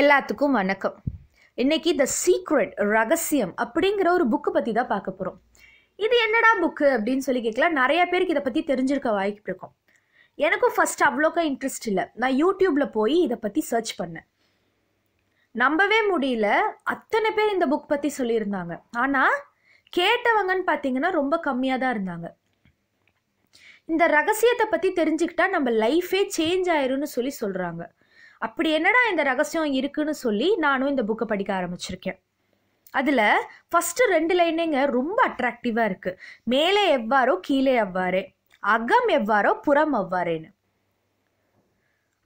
எல்லாத்துக்கும் வணக்கம் இன்னைக்கு த சீக்ரெட் ரகசியம் அப்படிங்கிற ஒரு புக்கு பற்றி தான் பார்க்க போகிறோம் இது என்னடா புக்கு அப்படின்னு சொல்லி கேட்கலாம் நிறைய பேருக்கு இதை பற்றி தெரிஞ்சிருக்க வாய்ப்பு இருக்கும் எனக்கும் ஃபஸ்ட் அவ்வளோக்கா இன்ட்ரெஸ்ட் இல்லை நான் யூடியூப்பில் போய் இதை பற்றி சர்ச் பண்ணேன் நம்பவே முடியல அத்தனை பேர் இந்த புக் பற்றி சொல்லியிருந்தாங்க ஆனால் கேட்டவங்கன்னு பார்த்தீங்கன்னா ரொம்ப கம்மியாக தான் இருந்தாங்க இந்த ரகசியத்தை பற்றி தெரிஞ்சுக்கிட்டா நம்ம லைஃபே சேஞ்ச் ஆயிரும்னு சொல்லி சொல்கிறாங்க அப்படி என்னடா இந்த ரகசியம் இருக்குன்னு சொல்லி நானும் இந்த புக்கை படிக்க ஆரம்பிச்சிருக்கேன் அதில் ஃபஸ்ட்டு ரெண்டு லைனிங்க ரொம்ப அட்ராக்டிவாக இருக்குது மேலே எவ்வாறோ கீழே எவ்வாறே அகம் எவ்வாறோ புறம் எவ்வாறேன்னு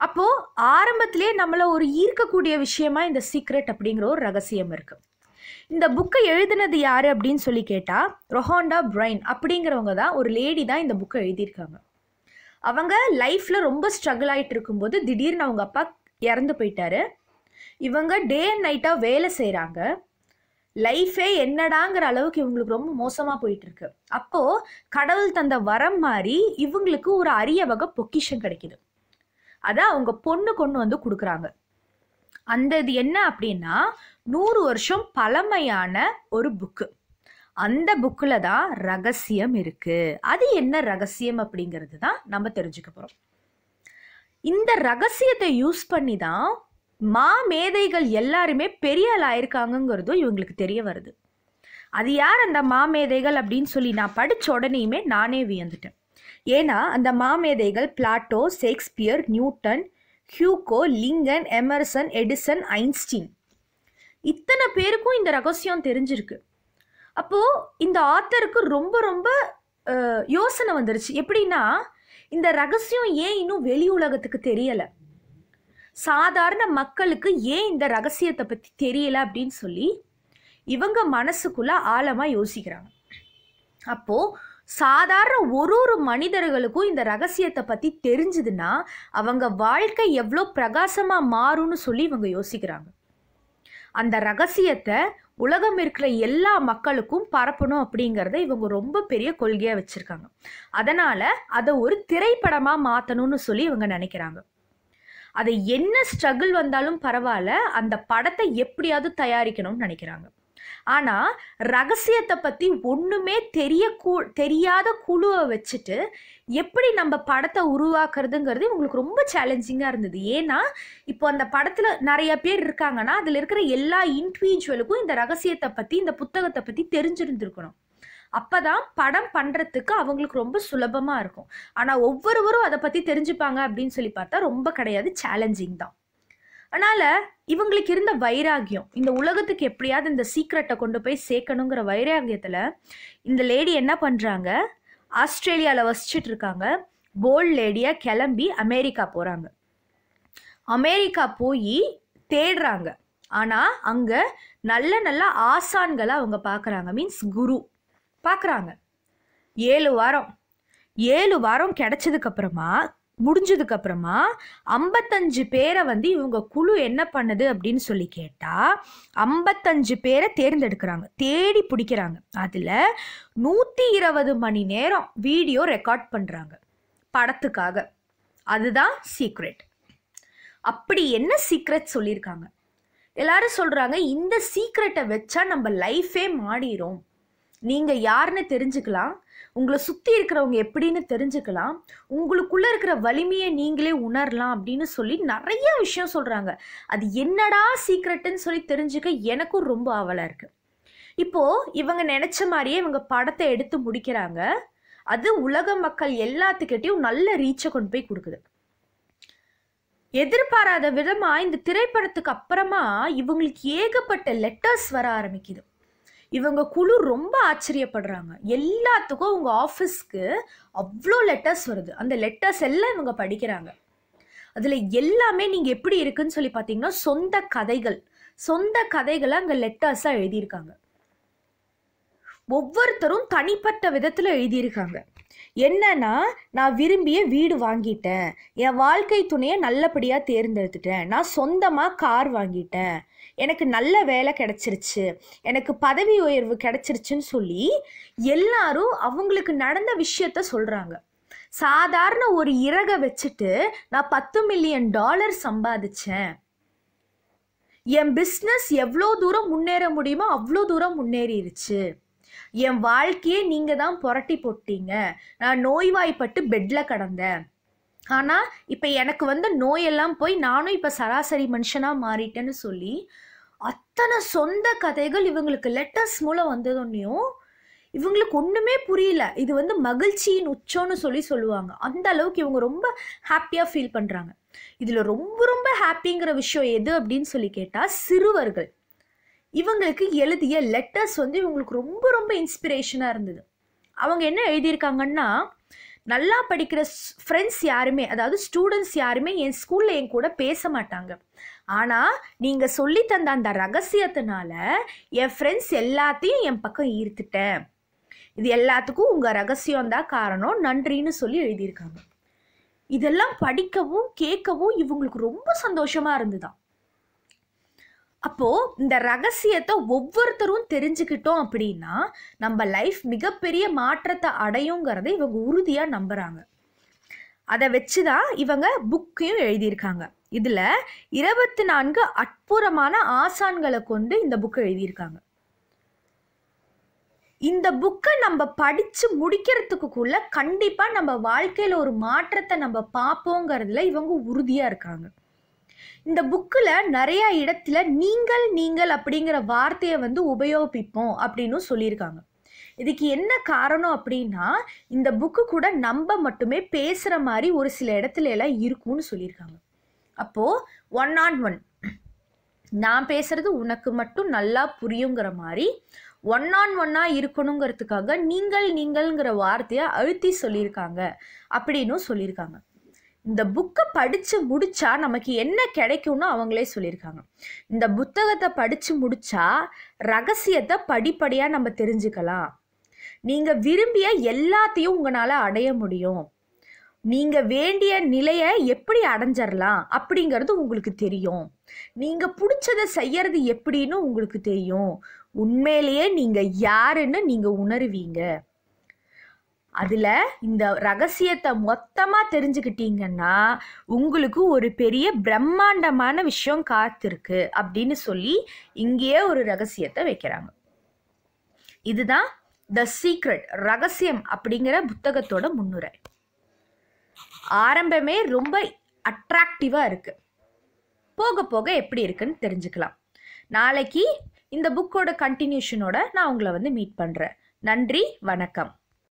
அப்போது ஆரம்பத்திலே நம்மளை ஒரு ஈர்க்கக்கூடிய விஷயமா இந்த சீக்ரெட் அப்படிங்கிற ஒரு ரகசியம் இருக்குது இந்த புக்கை எழுதினது யார் அப்படின்னு சொல்லி கேட்டால் ரொஹாண்டா பிரைன் அப்படிங்கிறவங்க தான் ஒரு லேடி தான் இந்த புக்கை எழுதியிருக்காங்க அவங்க லைஃப்பில் ரொம்ப ஸ்ட்ரகிள் ஆகிட்டு இருக்கும்போது திடீர்னு அவங்க அப்பா இறந்து போயிட்டாரு இவங்க டே அண்ட் நைட்டாக வேலை செய்கிறாங்க லைஃபே என்னடாங்கிற அளவுக்கு இவங்களுக்கு ரொம்ப மோசமாக இருக்கு அப்போது கடவுள் தந்த வரம் மாதிரி இவங்களுக்கு ஒரு அரிய வகை பொக்கிஷம் கிடைக்கிது அதை அவங்க பொண்ணு கொண்டு வந்து கொடுக்குறாங்க அந்த இது என்ன அப்படின்னா நூறு வருஷம் பழமையான ஒரு புக்கு அந்த புக்கில் தான் ரகசியம் இருக்குது அது என்ன ரகசியம் அப்படிங்கிறது தான் நம்ம தெரிஞ்சுக்க போகிறோம் இந்த ரகசியத்தை யூஸ் பண்ணி தான் மா மேதைகள் எல்லாருமே பெரிய ஆள் ஆயிருக்காங்கங்கிறதும் இவங்களுக்கு தெரிய வருது அது யார் அந்த மாமேதைகள் அப்படின்னு சொல்லி நான் படித்த உடனேயுமே நானே வியந்துட்டேன் ஏன்னா அந்த மாமேதைகள் Plato Shakespeare Newton Hugo Lincoln Emerson Edison Einstein இத்தனை பேருக்கும் இந்த ரகசியம் தெரிஞ்சிருக்கு அப்போது இந்த ஆத்தருக்கு ரொம்ப ரொம்ப யோசனை வந்துருச்சு எப்படின்னா இந்த ரகசியம் ஏன் இன்னும் வெளி உலகத்துக்கு தெரியலை சாதாரண மக்களுக்கு ஏன் இந்த ரகசியத்தை பற்றி தெரியல அப்படின்னு சொல்லி இவங்க மனசுக்குள்ள ஆழமாக யோசிக்கிறாங்க அப்போது சாதாரண ஒரு ஒரு மனிதர்களுக்கும் இந்த ரகசியத்தை பற்றி தெரிஞ்சதுன்னா அவங்க வாழ்க்கை எவ்வளோ பிரகாசமாக மாறும்னு சொல்லி இவங்க யோசிக்கிறாங்க அந்த ரகசியத்தை உலகம் இருக்கிற எல்லா மக்களுக்கும் பரப்பணும் அப்படிங்கிறத இவங்க ரொம்ப பெரிய கொள்கையாக வச்சுருக்காங்க அதனால் அதை ஒரு திரைப்படமாக மாற்றணும்னு சொல்லி இவங்க நினைக்கிறாங்க அதை என்ன ஸ்ட்ரகிள் வந்தாலும் பரவாயில்ல அந்த படத்தை எப்படியாவது தயாரிக்கணும்னு நினைக்கிறாங்க ஆனால் ரகசியத்தை பற்றி ஒன்றுமே தெரிய தெரியாத குழுவை வச்சுட்டு எப்படி நம்ம படத்தை உருவாக்குறதுங்கிறது இவங்களுக்கு ரொம்ப சேலஞ்சிங்காக இருந்தது ஏன்னா இப்போ அந்த படத்தில் நிறைய பேர் இருக்காங்கன்னா அதில் இருக்கிற எல்லா இன்டிவிஜுவலுக்கும் இந்த ரகசியத்தை பற்றி இந்த புத்தகத்தை பற்றி தெரிஞ்சிருந்துருக்கணும் அப்போ தான் படம் பண்ணுறதுக்கு அவங்களுக்கு ரொம்ப சுலபமாக இருக்கும் ஆனால் ஒவ்வொருவரும் அதை பற்றி தெரிஞ்சுப்பாங்க அப்படின்னு சொல்லி பார்த்தா ரொம்ப கிடையாது சேலஞ்சிங் தான் அதனால் இவங்களுக்கு இருந்த வைராகியம் இந்த உலகத்துக்கு எப்படியாவது இந்த சீக்ரெட்டை கொண்டு போய் சேர்க்கணுங்கிற வைராகியத்தில் இந்த லேடி என்ன பண்ணுறாங்க ஆஸ்திரேலியாவில் வசிச்சுட்டு இருக்காங்க போல்ட் லேடியாக கிளம்பி அமெரிக்கா போகிறாங்க அமெரிக்கா போய் தேடுறாங்க ஆனால் அங்கே நல்ல நல்ல ஆசான்களை அவங்க பார்க்குறாங்க மீன்ஸ் குரு பார்க்குறாங்க ஏழு வாரம் ஏழு வாரம் கிடச்சதுக்கப்புறமா முடிஞ்சதுக்கப்புறமா ஐம்பத்தஞ்சு பேரை வந்து இவங்க குழு என்ன பண்ணுது அப்படின்னு சொல்லி கேட்டால் ஐம்பத்தஞ்சு பேரை தேர்ந்தெடுக்கிறாங்க தேடி பிடிக்கிறாங்க அதில் நூற்றி இருபது மணி நேரம் வீடியோ ரெக்கார்ட் பண்ணுறாங்க படத்துக்காக அதுதான் சீக்ரெட் அப்படி என்ன சீக்ரெட் சொல்லியிருக்காங்க எல்லாரும் சொல்கிறாங்க இந்த சீக்ரெட்டை வச்சா நம்ம லைஃபே மாடிடும் நீங்கள் யாருன்னு தெரிஞ்சுக்கலாம் உங்களை சுற்றி இருக்கிறவங்க எப்படின்னு தெரிஞ்சுக்கலாம் உங்களுக்குள்ளே இருக்கிற வலிமையை நீங்களே உணரலாம் அப்படின்னு சொல்லி நிறைய விஷயம் சொல்கிறாங்க அது என்னடா சீக்ரெட்டுன்னு சொல்லி தெரிஞ்சுக்க எனக்கும் ரொம்ப ஆவலாக இருக்குது இப்போது இவங்க நினச்ச மாதிரியே இவங்க படத்தை எடுத்து முடிக்கிறாங்க அது உலக மக்கள் எல்லாத்துக்கிட்டையும் நல்ல ரீச்சை கொண்டு போய் கொடுக்குது எதிர்பாராத விதமாக இந்த திரைப்படத்துக்கு அப்புறமா இவங்களுக்கு ஏகப்பட்ட லெட்டர்ஸ் வர ஆரம்பிக்குது இவங்க குழு ரொம்ப ஆச்சரியப்படுறாங்க எல்லாத்துக்கும் உங்கள் ஆஃபீஸ்க்கு அவ்வளோ லெட்டர்ஸ் வருது அந்த லெட்டர்ஸ் எல்லாம் இவங்க படிக்கிறாங்க அதில் எல்லாமே நீங்கள் எப்படி இருக்குன்னு சொல்லி பார்த்தீங்கன்னா சொந்த கதைகள் சொந்த கதைகளை அங்கே லெட்டர்ஸாக எழுதியிருக்காங்க ஒவ்வொருத்தரும் தனிப்பட்ட விதத்தில் எழுதியிருக்காங்க என்னன்னா நான் விரும்பிய வீடு வாங்கிட்டேன் என் வாழ்க்கை துணையை நல்லபடியாக தேர்ந்தெடுத்துட்டேன் நான் சொந்தமாக கார் வாங்கிட்டேன் எனக்கு நல்ல வேலை கிடைச்சிருச்சு எனக்கு பதவி உயர்வு கிடைச்சிருச்சுன்னு சொல்லி எல்லாரும் அவங்களுக்கு நடந்த விஷயத்த சொல்கிறாங்க சாதாரண ஒரு இறகை வச்சுட்டு நான் பத்து மில்லியன் டாலர் சம்பாதிச்சேன் என் பிஸ்னஸ் எவ்வளோ தூரம் முன்னேற முடியுமோ அவ்வளோ தூரம் முன்னேறிடுச்சு என் வாழ்க்கையே நீங்கள் தான் புரட்டி போட்டீங்க நான் நோய்வாய்ப்பட்டு பெட்டில் கடந்தேன் ஆனால் இப்போ எனக்கு வந்து நோயெல்லாம் போய் நானும் இப்போ சராசரி மனுஷனாக மாறிட்டேன்னு சொல்லி அத்தனை சொந்த கதைகள் இவங்களுக்கு லெட்டர்ஸ் மூலம் வந்ததுன்னையும் இவங்களுக்கு ஒன்றுமே புரியல இது வந்து மகிழ்ச்சியின் உச்சம்னு சொல்லி சொல்லுவாங்க அந்த அளவுக்கு இவங்க ரொம்ப ஹாப்பியாக ஃபீல் பண்ணுறாங்க இதில் ரொம்ப ரொம்ப ஹாப்பிங்கிற விஷயம் எது அப்படின்னு சொல்லி கேட்டால் சிறுவர்கள் இவங்களுக்கு எழுதிய லெட்டர்ஸ் வந்து இவங்களுக்கு ரொம்ப ரொம்ப இன்ஸ்பிரேஷனாக இருந்தது அவங்க என்ன எழுதியிருக்காங்கன்னா நல்லா படிக்கிற ஃப்ரெண்ட்ஸ் யாருமே அதாவது ஸ்டூடெண்ட்ஸ் யாருமே என் ஸ்கூலில் என் கூட பேச மாட்டாங்க ஆனால் நீங்கள் சொல்லி தந்த அந்த ரகசியத்தினால என் ஃப்ரெண்ட்ஸ் எல்லாத்தையும் என் பக்கம் ஈர்த்துட்டேன் இது எல்லாத்துக்கும் உங்கள் ரகசியம்தான் காரணம் நன்றின்னு சொல்லி எழுதியிருக்காங்க இதெல்லாம் படிக்கவும் கேட்கவும் இவங்களுக்கு ரொம்ப சந்தோஷமாக இருந்துதான் அப்போது இந்த ரகசியத்தை ஒவ்வொருத்தரும் தெரிஞ்சுக்கிட்டோம் அப்படின்னா நம்ம லைஃப் மிகப்பெரிய மாற்றத்தை அடையுங்கிறத இவங்க உறுதியாக நம்புகிறாங்க அதை வச்சு தான் இவங்க புக்கையும் எழுதியிருக்காங்க இதில் இருபத்தி நான்கு அற்புதமான ஆசான்களை கொண்டு இந்த புக்கை எழுதியிருக்காங்க இந்த புக்கை நம்ம படித்து முடிக்கிறதுக்குள்ள கண்டிப்பாக நம்ம வாழ்க்கையில் ஒரு மாற்றத்தை நம்ம பார்ப்போங்கிறதுல இவங்க உறுதியாக இருக்காங்க இந்த புக்கில் நிறையா இடத்துல நீங்கள் நீங்கள் அப்படிங்கிற வார்த்தையை வந்து உபயோகிப்போம் அப்படின்னு சொல்லியிருக்காங்க இதுக்கு என்ன காரணம் அப்படின்னா இந்த புக்கு கூட நம்ம மட்டுமே பேசுகிற மாதிரி ஒரு சில இடத்துல எல்லாம் இருக்கும்னு சொல்லியிருக்காங்க அப்போது ஒன் ஆன் ஒன் நான் பேசுகிறது உனக்கு மட்டும் நல்லா புரியுங்கிற மாதிரி ஒன் ஆன் ஒன்னாக இருக்கணுங்கிறதுக்காக நீங்கள் நீங்கள்ங்கிற வார்த்தையை அழுத்தி சொல்லியிருக்காங்க அப்படின்னும் சொல்லியிருக்காங்க இந்த புக்கை படித்து முடித்தா நமக்கு என்ன கிடைக்கும்னு அவங்களே சொல்லியிருக்காங்க இந்த புத்தகத்தை படித்து முடித்தா ரகசியத்தை படிப்படியாக நம்ம தெரிஞ்சுக்கலாம் நீங்கள் விரும்பிய எல்லாத்தையும் உங்களால் அடைய முடியும் நீங்கள் வேண்டிய நிலையை எப்படி அடைஞ்சிடலாம் அப்படிங்கிறது உங்களுக்கு தெரியும் நீங்கள் பிடிச்சதை செய்யறது எப்படின்னு உங்களுக்கு தெரியும் உண்மையிலேயே நீங்கள் யாருன்னு நீங்கள் உணருவீங்க அதில் இந்த ரகசியத்தை மொத்தமாக தெரிஞ்சுக்கிட்டீங்கன்னா உங்களுக்கு ஒரு பெரிய பிரம்மாண்டமான விஷயம் காத்திருக்கு அப்படின்னு சொல்லி இங்கேயே ஒரு ரகசியத்தை வைக்கிறாங்க இதுதான் த சீக்ரெட் ரகசியம் அப்படிங்கிற புத்தகத்தோட முன்னுரை ஆரம்பமே ரொம்ப அட்ராக்டிவாக இருக்குது போக போக எப்படி இருக்குன்னு தெரிஞ்சுக்கலாம் நாளைக்கு இந்த புக்கோட கண்டினியூஷனோட நான் உங்களை வந்து மீட் பண்ணுறேன் நன்றி வணக்கம்